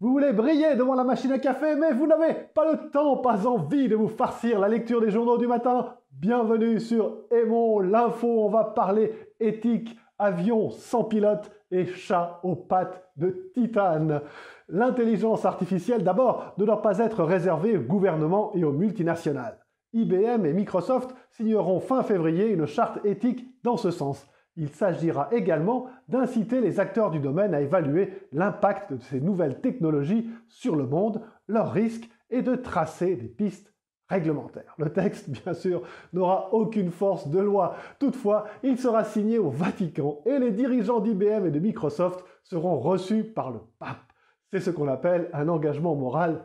Vous voulez briller devant la machine à café, mais vous n'avez pas le temps, pas envie de vous farcir la lecture des journaux du matin. Bienvenue sur Aimons l'info, on va parler éthique, avion sans pilote et chat aux pattes de titane. L'intelligence artificielle d'abord ne doit pas être réservée au gouvernement et aux multinationales. IBM et Microsoft signeront fin février une charte éthique dans ce sens. Il s'agira également d'inciter les acteurs du domaine à évaluer l'impact de ces nouvelles technologies sur le monde, leurs risques et de tracer des pistes réglementaires. Le texte, bien sûr, n'aura aucune force de loi. Toutefois, il sera signé au Vatican et les dirigeants d'IBM et de Microsoft seront reçus par le pape. C'est ce qu'on appelle un engagement moral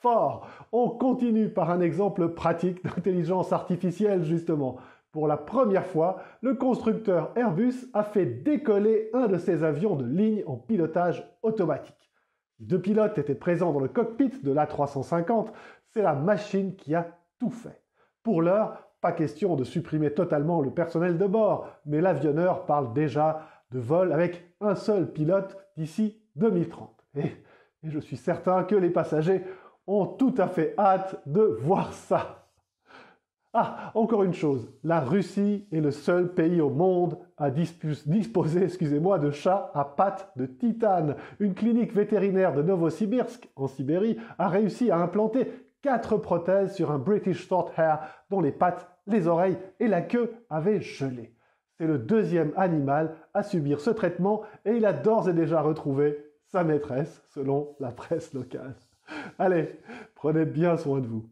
fort. On continue par un exemple pratique d'intelligence artificielle, justement. Pour la première fois, le constructeur Airbus a fait décoller un de ses avions de ligne en pilotage automatique. Deux pilotes étaient présents dans le cockpit de l'A350, c'est la machine qui a tout fait. Pour l'heure, pas question de supprimer totalement le personnel de bord, mais l'avionneur parle déjà de vol avec un seul pilote d'ici 2030. et je suis certain que les passagers ont tout à fait hâte de voir ça. Ah, encore une chose, la Russie est le seul pays au monde à disposer excusez-moi, de chats à pattes de titane. Une clinique vétérinaire de Novosibirsk, en Sibérie, a réussi à implanter quatre prothèses sur un British Shorthair dont les pattes, les oreilles et la queue avaient gelé. C'est le deuxième animal à subir ce traitement et il a d'ores et déjà retrouvé sa maîtresse, selon la presse locale. Allez, prenez bien soin de vous.